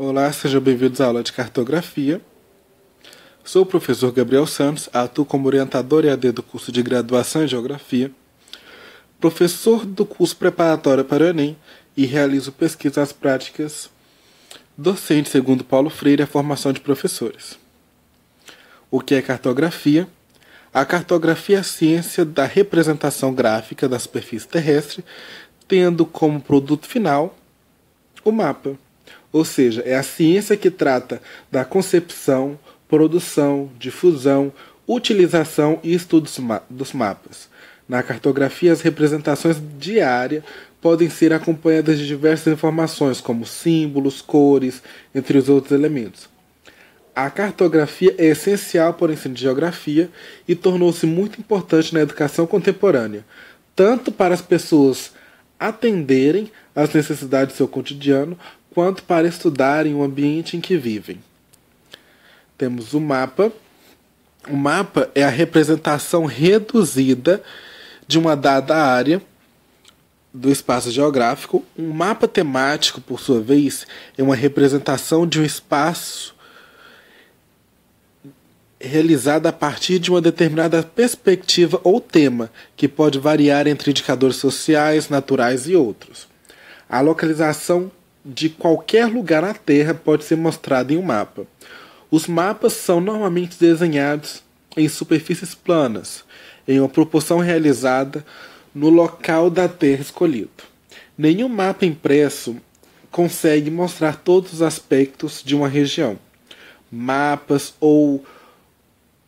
Olá, sejam bem-vindos à aula de cartografia. Sou o professor Gabriel Santos, atuo como orientador e AD do curso de graduação em Geografia, professor do curso preparatório para o Enem e realizo pesquisas práticas, docente segundo Paulo Freire, a formação de professores. O que é cartografia? A cartografia é a ciência da representação gráfica da superfície terrestre, tendo como produto final o mapa. Ou seja, é a ciência que trata da concepção, produção, difusão, utilização e estudo dos mapas. Na cartografia, as representações de área podem ser acompanhadas de diversas informações, como símbolos, cores, entre os outros elementos. A cartografia é essencial para o ensino de geografia e tornou-se muito importante na educação contemporânea, tanto para as pessoas atenderem às necessidades do seu cotidiano, quanto para estudarem o ambiente em que vivem. Temos o mapa. O mapa é a representação reduzida de uma dada área do espaço geográfico. Um mapa temático, por sua vez, é uma representação de um espaço realizada a partir de uma determinada perspectiva ou tema, que pode variar entre indicadores sociais, naturais e outros. A localização de qualquer lugar na Terra pode ser mostrada em um mapa. Os mapas são normalmente desenhados em superfícies planas, em uma proporção realizada no local da Terra escolhido. Nenhum mapa impresso consegue mostrar todos os aspectos de uma região. Mapas ou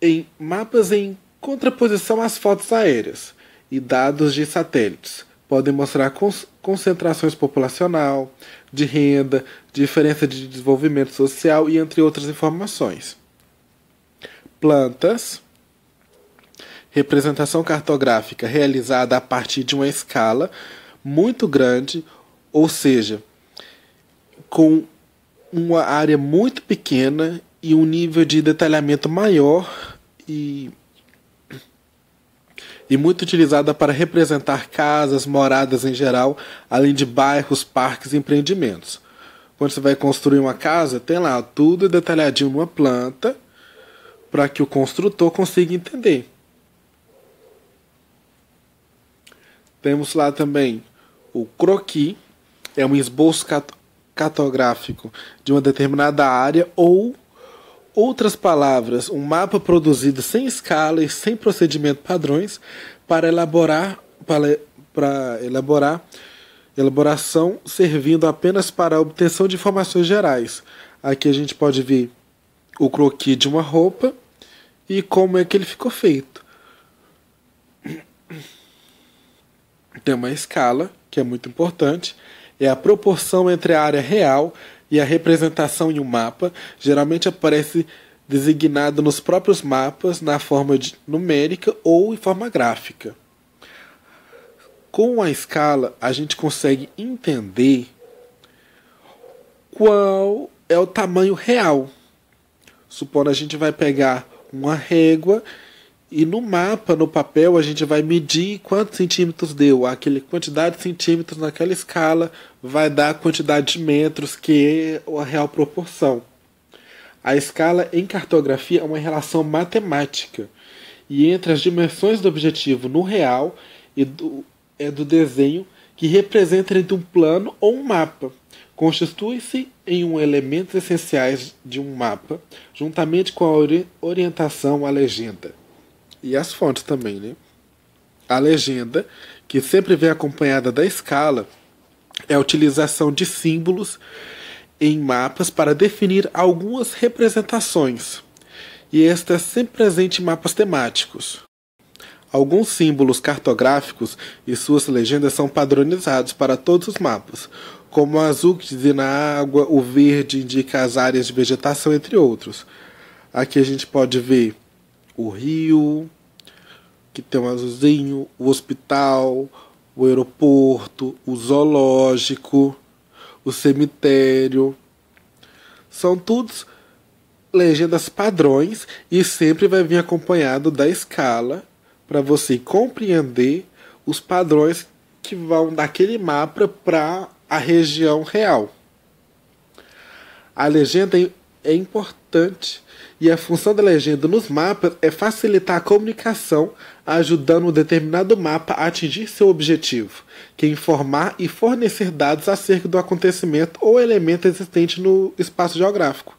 em mapas em contraposição às fotos aéreas e dados de satélites podem mostrar concentrações populacional, de renda, diferença de desenvolvimento social e entre outras informações. Plantas. Representação cartográfica realizada a partir de uma escala muito grande, ou seja, com uma área muito pequena e um nível de detalhamento maior e e muito utilizada para representar casas, moradas em geral, além de bairros, parques e empreendimentos. Quando você vai construir uma casa, tem lá tudo detalhadinho uma planta para que o construtor consiga entender. Temos lá também o croquis, é um esboço cartográfico de uma determinada área ou outras palavras, um mapa produzido sem escala e sem procedimento padrões para elaborar para, para elaborar elaboração servindo apenas para a obtenção de informações gerais. Aqui a gente pode ver o croquis de uma roupa e como é que ele ficou feito. Tem uma escala, que é muito importante, é a proporção entre a área real e a representação em um mapa, geralmente aparece designada nos próprios mapas na forma numérica ou em forma gráfica. Com a escala, a gente consegue entender qual é o tamanho real. Supondo a gente vai pegar uma régua e no mapa, no papel, a gente vai medir quantos centímetros deu. Aquele quantidade de centímetros naquela escala vai dar a quantidade de metros, que é a real proporção. A escala em cartografia é uma relação matemática. E entre as dimensões do objetivo no real e do, é do desenho, que representa entre um plano ou um mapa. Constitui-se em um elementos essenciais de um mapa, juntamente com a orientação à legenda e as fontes também, né? A legenda, que sempre vem acompanhada da escala, é a utilização de símbolos em mapas para definir algumas representações, e esta é sempre presente em mapas temáticos. Alguns símbolos cartográficos e suas legendas são padronizados para todos os mapas, como o azul que diz na água, o verde indica as áreas de vegetação, entre outros. Aqui a gente pode ver o rio, que tem um azulzinho, o hospital, o aeroporto, o zoológico, o cemitério. São todos legendas padrões e sempre vai vir acompanhado da escala para você compreender os padrões que vão daquele mapa para a região real. A legenda é importante e a função da legenda nos mapas é facilitar a comunicação, ajudando um determinado mapa a atingir seu objetivo, que é informar e fornecer dados acerca do acontecimento ou elemento existente no espaço geográfico.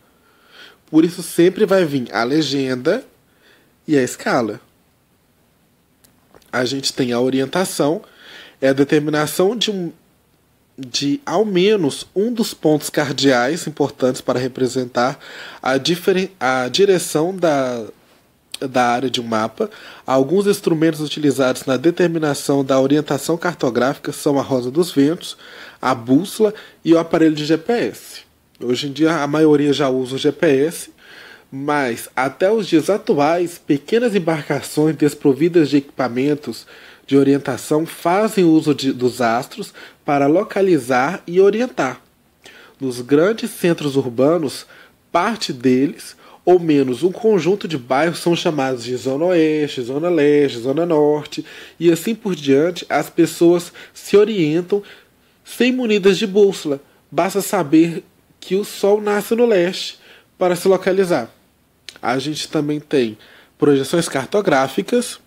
Por isso sempre vai vir a legenda e a escala. A gente tem a orientação, é a determinação de um de ao menos um dos pontos cardeais importantes para representar a, a direção da, da área de um mapa. Alguns instrumentos utilizados na determinação da orientação cartográfica são a rosa dos ventos, a bússola e o aparelho de GPS. Hoje em dia a maioria já usa o GPS, mas até os dias atuais, pequenas embarcações desprovidas de equipamentos de orientação fazem uso de, dos astros para localizar e orientar. Nos grandes centros urbanos, parte deles, ou menos um conjunto de bairros, são chamados de Zona Oeste, Zona Leste, Zona Norte, e assim por diante, as pessoas se orientam sem munidas de bússola. Basta saber que o Sol nasce no leste para se localizar. A gente também tem projeções cartográficas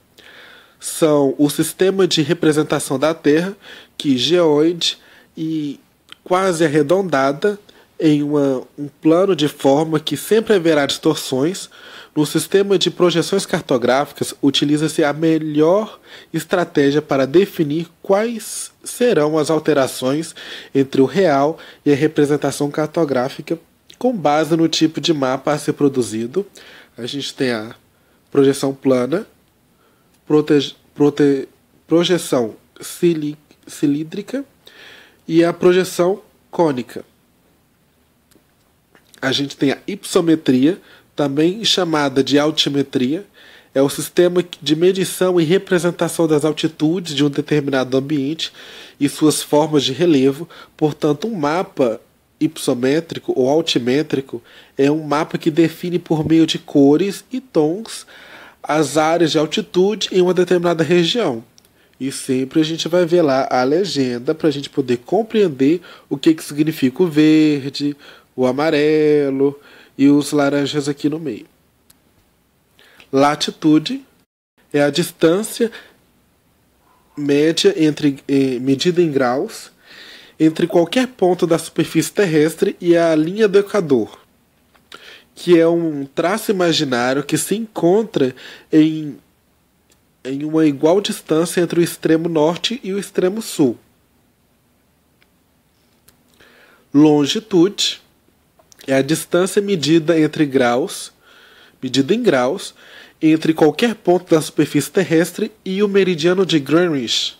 são o sistema de representação da Terra, que geoide e quase arredondada em uma, um plano de forma que sempre haverá distorções. No sistema de projeções cartográficas, utiliza-se a melhor estratégia para definir quais serão as alterações entre o real e a representação cartográfica com base no tipo de mapa a ser produzido. A gente tem a projeção plana, prote, prote, projeção cili, cilíndrica e a projeção cônica. A gente tem a ipsometria, também chamada de altimetria, é o sistema de medição e representação das altitudes de um determinado ambiente e suas formas de relevo. Portanto, um mapa ipsométrico ou altimétrico é um mapa que define por meio de cores e tons as áreas de altitude em uma determinada região. E sempre a gente vai ver lá a legenda para a gente poder compreender o que, que significa o verde, o amarelo e os laranjas aqui no meio. Latitude é a distância média entre eh, medida em graus entre qualquer ponto da superfície terrestre e a linha do equador que é um traço imaginário que se encontra em, em uma igual distância entre o extremo norte e o extremo sul. Longitude é a distância medida entre graus, medida em graus, entre qualquer ponto da superfície terrestre e o meridiano de Greenwich.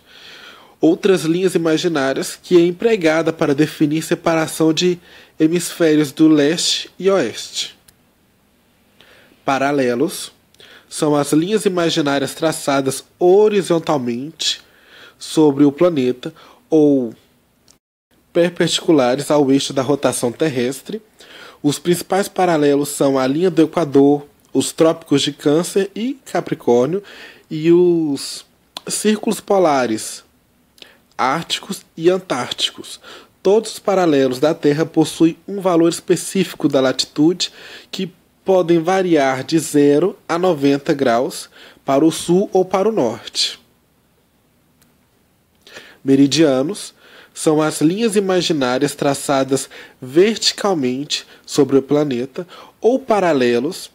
Outras linhas imaginárias que é empregada para definir separação de hemisférios do leste e oeste paralelos são as linhas imaginárias traçadas horizontalmente sobre o planeta ou perpendiculares ao eixo da rotação terrestre. Os principais paralelos são a linha do Equador, os trópicos de Câncer e Capricórnio e os círculos polares árticos e antárticos. Todos os paralelos da Terra possuem um valor específico da latitude que podem variar de 0 a 90 graus para o sul ou para o norte. Meridianos são as linhas imaginárias traçadas verticalmente sobre o planeta ou paralelos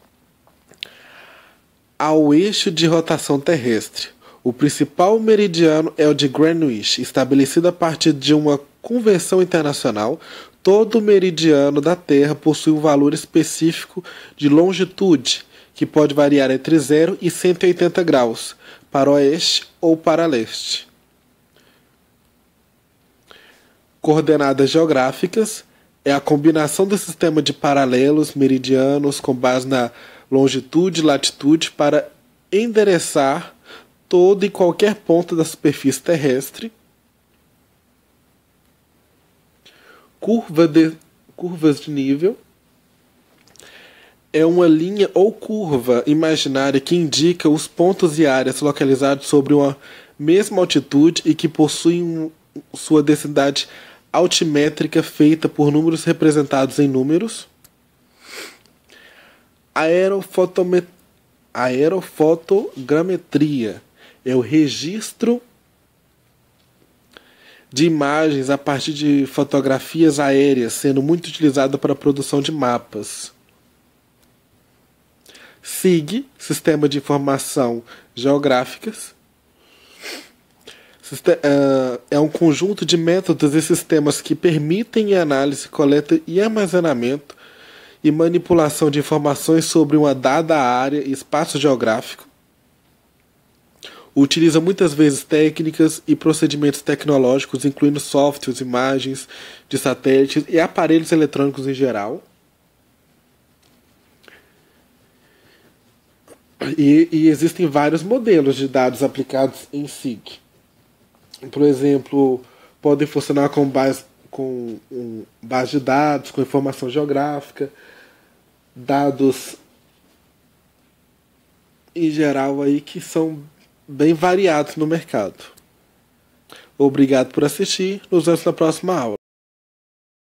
ao eixo de rotação terrestre. O principal meridiano é o de Greenwich, estabelecido a partir de uma convenção internacional Todo meridiano da Terra possui um valor específico de longitude, que pode variar entre 0 e 180 graus, para oeste ou para leste. Coordenadas geográficas é a combinação do sistema de paralelos meridianos com base na longitude e latitude para endereçar todo e qualquer ponto da superfície terrestre curva de, curvas de nível é uma linha ou curva imaginária que indica os pontos e áreas localizados sobre uma mesma altitude e que possuem sua densidade altimétrica feita por números representados em números. aerofotometria Aerofotogrametria é o registro de imagens a partir de fotografias aéreas, sendo muito utilizada para a produção de mapas. SIG, Sistema de Informação Geográficas, eh, é um conjunto de métodos e sistemas que permitem análise, coleta e armazenamento e manipulação de informações sobre uma dada área e espaço geográfico, utiliza muitas vezes técnicas e procedimentos tecnológicos, incluindo softwares, imagens de satélites e aparelhos eletrônicos em geral. E, e existem vários modelos de dados aplicados em SIG. Por exemplo, podem funcionar com base, com um, base de dados, com informação geográfica, dados em geral aí que são bem variados no mercado. Obrigado por assistir. Nos vemos na próxima aula.